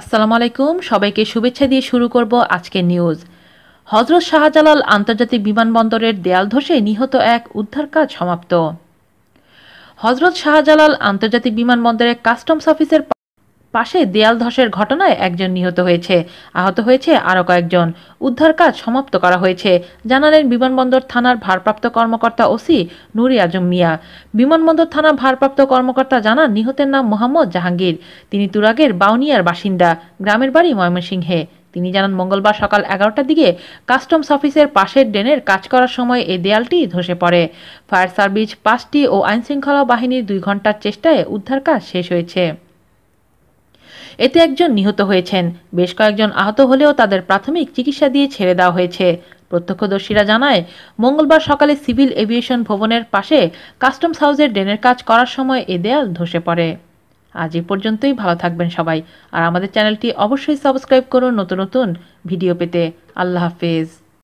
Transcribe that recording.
আসসালামু আলাইকুম সবাইকে শুভেচ্ছা দিয়ে শুরু করব আজকের নিউজ হজরত শাহজালাল আন্তর্জাতিক বিমানবন্দরের দেয়াল ধসে নিহত এক উদ্ধার কাজ সমাপ্ত হজরত শাহজালাল আন্তর্জাতিক বিমানবন্দরে কাস্টমস অফিসের পাশে দেয়াল ধসের ঘটনায় একজন নিহত হয়েছে আহত হয়েছে আরও কয়েকজন উদ্ধার কাজ সমাপ্ত করা হয়েছে জানালেন বিমানবন্দর থানার ভারপ্রাপ্ত কর্মকর্তা ওসি নুরি আজম মিয়া বিমানবন্দর থানা ভারপ্রাপ্ত কর্মকর্তা জানান নিহতের নাম মোহাম্মদ জাহাঙ্গীর তিনি তুরাগের বাউনিয়ার বাসিন্দা গ্রামের বাড়ি ময়মনসিংহে তিনি জানান মঙ্গলবার সকাল এগারোটার দিকে কাস্টমস অফিসের পাশের ড্রেনের কাজ করার সময় এই দেয়ালটি ধসে পড়ে ফায়ার সার্ভিস পাঁচটি ও আইনশৃঙ্খলা বাহিনীর দুই ঘন্টার চেষ্টায় উদ্ধার কাজ শেষ হয়েছে এতে একজন নিহত হয়েছেন বেশ কয়েকজন আহত হলেও তাদের প্রাথমিক চিকিৎসা দিয়ে ছেড়ে দেওয়া হয়েছে প্রত্যক্ষদর্শীরা জানায় মঙ্গলবার সকালে সিভিল এভিয়েশন ভবনের পাশে কাস্টমস হাউসের ড্রেনের কাজ করার সময় এ দেয়াল ধসে পড়ে আজ এ পর্যন্তই ভালো থাকবেন সবাই আর আমাদের চ্যানেলটি অবশ্যই সাবস্ক্রাইব করুন নতুন নতুন ভিডিও পেতে আল্লাহ হাফেজ